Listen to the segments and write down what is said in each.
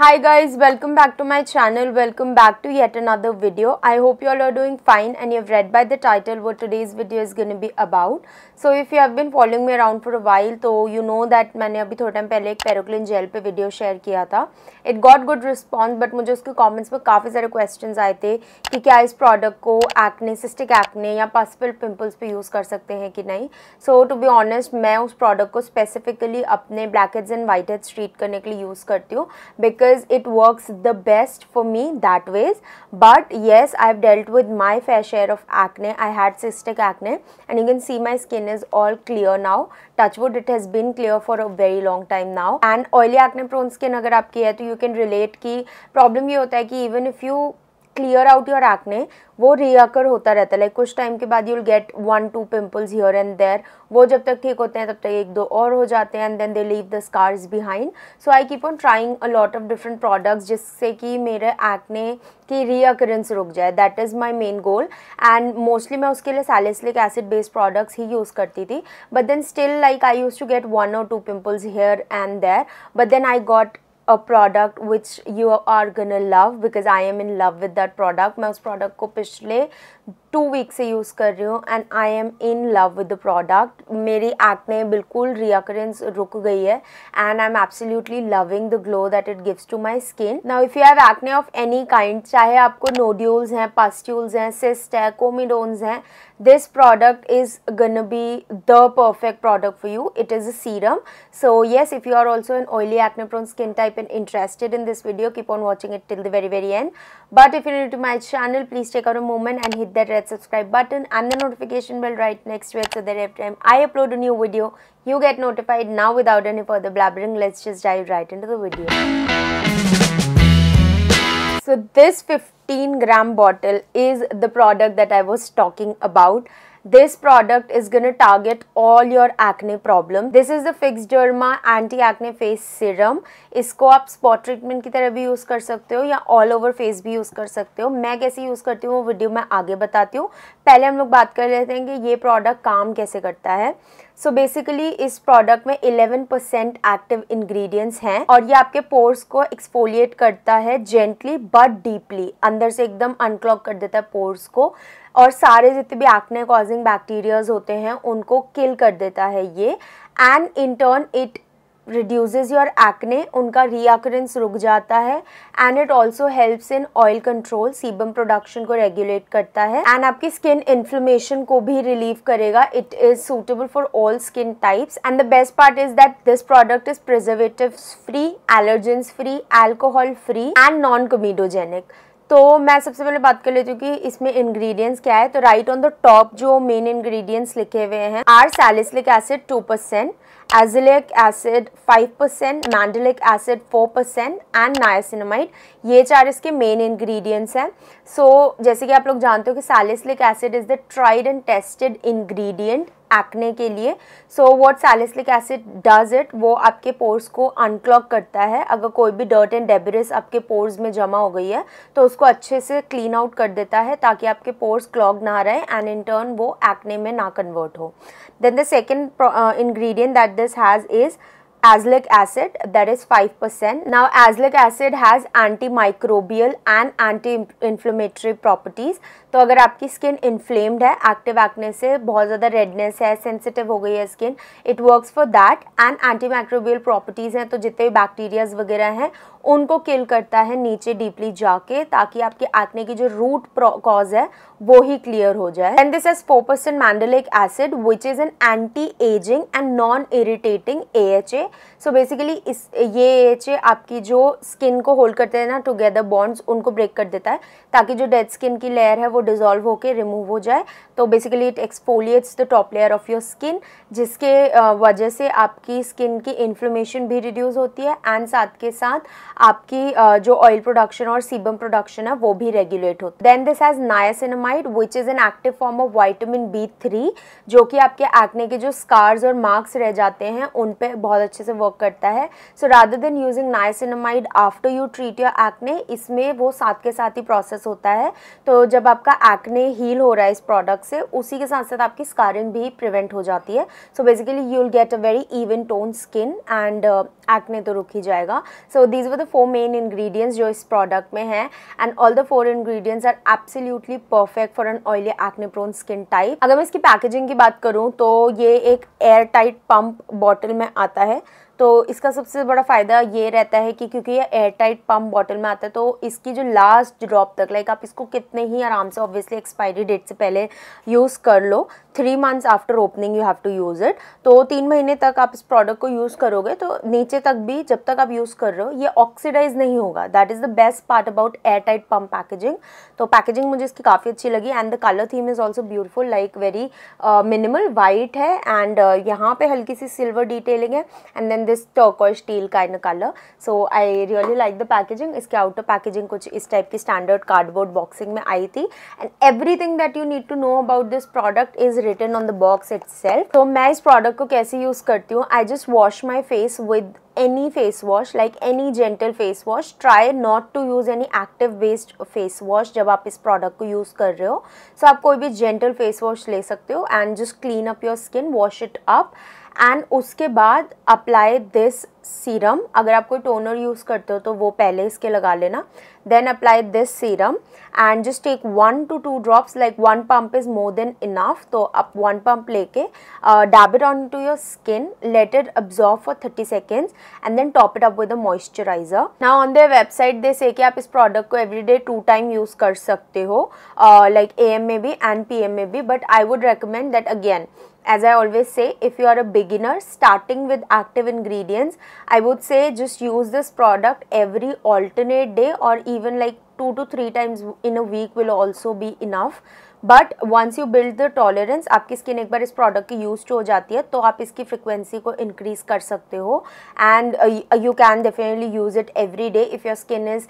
hi guys welcome back to my channel welcome back to yet another video i hope you all are doing fine and you've read by the title what today's video is going to be about so if you have been following me around for a while so you know that मैंने अभी थोड़ा time पहले एक Peroclin gel पे video share किया था it got good response but मुझे उसके कॉमेंट्स पर काफ़ी सारे questions आए थे कि क्या इस प्रोडक्ट को एक्ने सिस्टिक एक्ने या पॉसिबल पिम्पल्स पे यूज़ कर सकते हैं कि नहीं सो टू बी ऑनेस्ट मैं उस प्रोडक्ट को स्पेसिफिकली अपने blackheads and whiteheads treat करने के लिए यूज़ करती हूँ because because it works the best for me that ways but yes I've dealt with my fair share of acne I had cystic acne and you can see my skin is all clear now touchwood it has been clear for a very long time now and oily acne prone skin अगर आपकी है तो you can relate कि problem ये होता है even if you clear out your acne वो reoccur होता रहता है लाइक कुछ टाइम के बाद you'll get one two pimples here and there वो जब तक ठीक होते हैं तब तक एक दो और हो जाते हैं and then they leave the scars behind so I keep on trying a lot of different products जिससे कि मेरे एक्ने की रीअकरेंस रुक जाए that is my main goal and mostly मैं उसके लिए सैलिसलिक एसिड बेस्ड प्रोडक्ट्स ही यूज़ करती थी but then still like I used to get one और two pimples here and there but then I got a product which you are gonna love because I am in love with that product मैं उस product को पिछले two week से use कर रही हूँ and I'm in love with the product मेरी acne बिल्कुल रियकरेंस रुक गई है and I'm absolutely loving the glow that it gives to my skin now if you have acne of any kind चाहे आपको nodules हैं पास्ट्यूल्स हैं cyst है कोमिडोन्स हैं this product is gonna be the perfect product for you it is a serum so yes if you are also an oily acne prone skin type and interested in this video keep on watching it till the very very end but if you to my channel please take our moment and hit that subscribe button and the notification bell right next to it so that every time I upload a new video, you get notified. Now without any further blabbering, let's just dive right into the video. So this 15 gram bottle is the product that I was talking about This product is gonna target all your acne problem. This is the Fix Derma Anti Acne Face Serum. इसको आप spot treatment की तरह भी use कर सकते हो या all over face भी यूज़ कर सकते हो मैं कैसे यूज़ करती हूँ वो वीडियो में आगे बताती हूँ पहले हम लोग बात कर लेते हैं कि ये प्रोडक्ट काम कैसे करता है सो बेसिकली इस प्रोडक्ट में 11% परसेंट एक्टिव इन्ग्रीडियंट्स हैं और ये आपके पोर्स को एक्सफोलिएट करता है जेंटली बट डीपली अंदर से एकदम अनक्लॉक कर देता है पोर्स को और सारे जितने भी एक्ने कॉजिंग बैक्टीरियाज होते हैं उनको किल कर देता है ये and in turn it reduces your acne उनका रीअकरेंस रुक जाता है and it also helps in oil control sebum production को रेगुलेट करता है एंड आपकी स्किन इन्फ्लेमेशन को भी रिलीव करेगा it is suitable for all skin types and the best part is that this product is preservative free allergens free alcohol free and non comedogenic तो मैं सबसे पहले बात कर लेती हूँ कि इसमें इंग्रेडिएंट्स क्या है तो राइट ऑन द टॉप जो मेन इंग्रेडिएंट्स लिखे हुए हैं are salicylic acid two percent azelaic acid five percent mandelic acid four percent and niacinamide ये चार इसके मेन इंग्रेडिएंट्स हैं सो so, जैसे कि आप लोग जानते हो कि salicylic acid is the tried and tested ingredient acne के लिए so what salicylic acid does it वो आपके पोर्स को अनक्लॉक करता है अगर कोई भी डर्ट एंड डेबरिस आपके पोर्स में जमा हो गई है तो उसको अच्छे से क्लीन आउट कर देता है ताकि आपके पोर्स क्लॉग ना रहे एंड इन टर्न वो एक्ने में ना कन्वर्ट हो then the second ingredient that this has is azelaic acid that is 5%. Now azelaic acid has antimicrobial and anti-inflammatory properties. तो अगर आपकी स्किन इन्फ्लेम्ड है एक्टिव एक्ने से बहुत ज़्यादा रेडनेस है सेंसिटिव हो गई है skin it works for that and antimicrobial properties हैं तो जितने भी बैक्टीरियाज वगैरह हैं उनको किल करता है नीचे डीपली जाके ताकि आपके एक्ने की जो रूट कॉज है वो ही क्लियर हो जाए and this as four percent mandelic acid which is an anti aging and non irritating A H A so so basically इस ये एच आपकी जो स्किन को होल्ड करते हैं ना टुगेदर बॉन्ड्स उनको ब्रेक कर देता है ताकि जो डेड स्किन की लेयर है वो डिजोल्व होकर रिमूव हो जाए तो basically it exfoliates the top layer of your skin जिसके वजह से आपकी स्किन की इन्फ्लोमेशन भी रिड्यूस होती है एंड साथ के साथ आपकी जो ऑयल प्रोडक्शन और सीबम प्रोडक्शन है वो भी रेगुलेट होता है then this has niacinamide which is an active form of vitamin B three जो कि आपके एक्ने के जो स्कार्स और मार्क्स रह जाते हैं उन पर बहुत अच्छे अच्छे से वर्क करता है so rather than using niacinamide after you treat your acne इसमें वो साथ के साथ ही प्रोसेस होता है तो जब आपका एक्ने हील हो रहा है इस प्रोडक्ट से उसी के साथ साथ आपकी स्कारिंग भी प्रिवेंट हो जाती है so basically you will get a very even tone skin and acne तो रुक ही जाएगा so these were the four main ingredients जो इस प्रोडक्ट में हैं and all the four ingredients are absolutely perfect for an oily acne prone skin type अगर मैं इसकी पैकेजिंग की बात करूँ तो ये एक एयर टाइट पंप बॉटल में आता है तो इसका सबसे बड़ा फ़ायदा ये रहता है कि क्योंकि ये एयर टाइट पम्प बॉटल में आता है तो इसकी जो लास्ट ड्रॉप तक लाइक आप इसको कितने ही आराम से ऑब्वियसली एक्सपायरी डेट से पहले यूज़ कर लो three months after opening you have to use it तो तीन महीने तक आप इस प्रोडक्ट को यूज़ करोगे तो नीचे तक भी जब तक आप यूज़ कर रहे हो ये ऑक्सीडाइज नहीं होगा that is the best part about airtight pump packaging तो पैकेजिंग मुझे इसकी काफ़ी अच्छी लगी and the colour theme is also beautiful like very minimal white है एंड uh, यहाँ पर हल्की सी सिल्वर डिटेलिंग है and then this turquoise steel का in colour so I really like the packaging इसके आउटर पैकेजिंग कुछ इस टाइप की स्टैंडर्ड कार्डबोर्ड बॉक्सिंग में आई थी and everything that you need to know about this product is return on the box it तो मैं इस प्रोडक्ट को कैसे यूज करती हूँ I just wash my face with any face wash like any gentle face wash try not to use any active based face wash जब आप इस प्रोडक्ट को यूज कर रहे हो सो so आप कोई भी जेंटल फेस वॉश ले सकते हो and just clean up your skin wash it up and उसके बाद अप्लाई दिस सीरम अगर आप कोई टोनर यूज़ करते हो तो वो पहले इसके लगा लेना then apply this serum and just take one two two drops like one pump is more than enough तो आप वन पम्प लेके dab it on to your skin let it absorb for thirty seconds and then top it up with a moisturiser ना on the website they say कि आप इस product को every day two time use कर सकते हो like A M में भी एंड पी एम में भी but I would recommend that again as I always say if you are a beginner starting with active ingredients I would say just use this product every alternate day or even like two to three times in a week will also be enough but once you build the tolerance आपकी skin एक बार इस product की use हो जाती है तो आप इसकी फ्रिक्वेंसी को इंक्रीज कर सकते हो and you can definitely use it every day if your skin is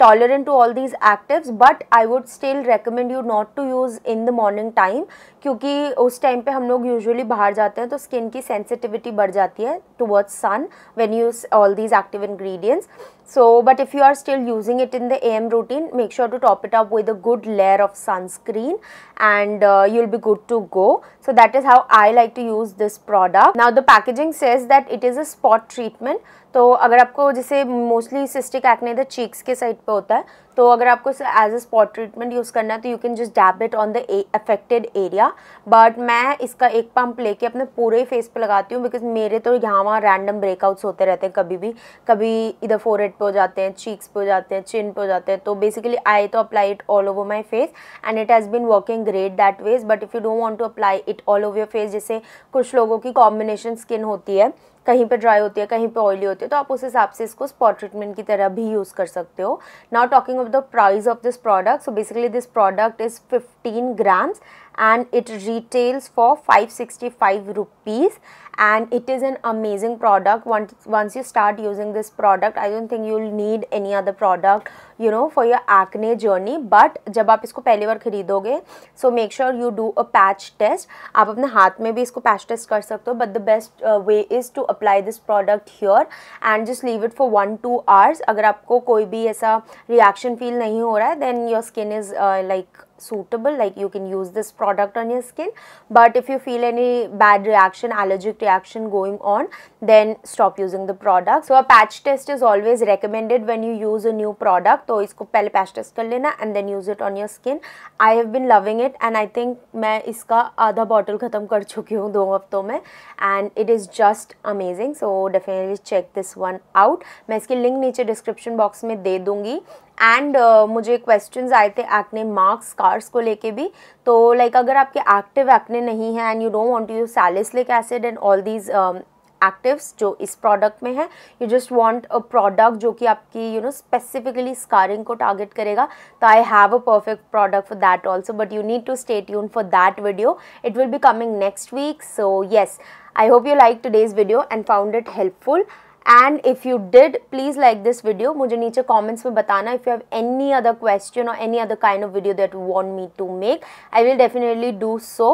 tolerant to all these active but I would still recommend you not to use in the morning time क्योंकि उस time पे हम लोग usually बाहर जाते हैं तो skin की सेंसिटिविटी बढ़ जाती है towards sun when use all these active ingredients so but if you are still using it in the M routine make sure to top it up with a good layer of sunscreen clean and uh, you'll be good to go. So that is how I like to use this product. Now the packaging says that it is a spot treatment. तो अगर आपको जैसे mostly cystic acne इधर cheeks के side पे होता है तो अगर आपको as a spot treatment use करना है तो you can just dab it on the affected area but मैं इसका एक पंप लेके अपने पूरे फेस पे लगाती हूँ बिकॉज मेरे तो यहाँ वहाँ रैंडम ब्रेकआउट्स होते रहते हैं कभी भी कभी इधर फोरहेड पे हो जाते हैं चीक्स पे हो जाते हैं चिन पे हो जाते हैं तो बेसिकली आई तो apply it all over my face and it has been working great that ways but if you don't want to apply it all over your face जैसे कुछ लोगों की कॉम्बिनेशन स्किन होती है कहीं पर ड्राई होती है कहीं पर ऑयली होती है तो आप उस हिसाब से इसको स्पॉट ट्रीटमेंट की तरह भी यूज़ कर सकते हो now talking of the price of this product so basically this product is fifteen grams and it retails for 565 rupees and it is an amazing product once once you start using this product i don't think you'll need any other product you know for your acne journey but जब आप इसको पहली बार खरीदोगे so make sure you do a patch test आप अपने हाथ में भी इसको patch test कर सकते हो but the best uh, way is to apply this product here and just leave it for one two hours अगर आपको कोई भी ऐसा reaction feel नहीं हो रहा है then your skin is uh, like suitable like you can use this product on your skin but if you feel any bad reaction allergic reaction going on then stop using the product so a patch test is always recommended when you use a new product so isko pehle patch test kar lena and then use it on your skin I have been loving it and I think main iska aadha bottle khatam kar chuki hu do hafton mein and it is just amazing so definitely check this one out main iski link niche description box mein de dungi and uh, मुझे questions आए थे acne marks scars को लेके भी तो like like, अगर आपके active acne नहीं है and you don't want to you salicylic acid and all these actives जो इस प्रोडक्ट में है you just want a product जो कि आपकी यू नो स्पेसिफिकली स्कारिंग को टारगेट करेगा तो I have a perfect product for that also but you need to stay यून for that video it will be coming next week so yes I hope you like this video and found it helpful and if you did please like this video मुझे नीचे comments में बताना if you have any other question और any other kind of video that want me to make I will definitely do so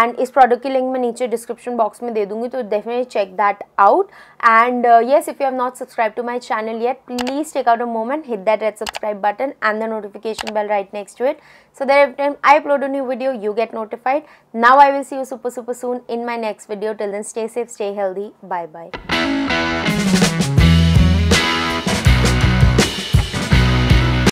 and इस product की link मैं नीचे description box में दे दूंगी तो definitely check that out and yes if you have not subscribe to my channel yet please take out a moment hit that red subscribe button and the notification bell right next to it so that every time I upload new video you get notified now I will see you super super soon in my next video till then stay safe stay healthy bye bye Música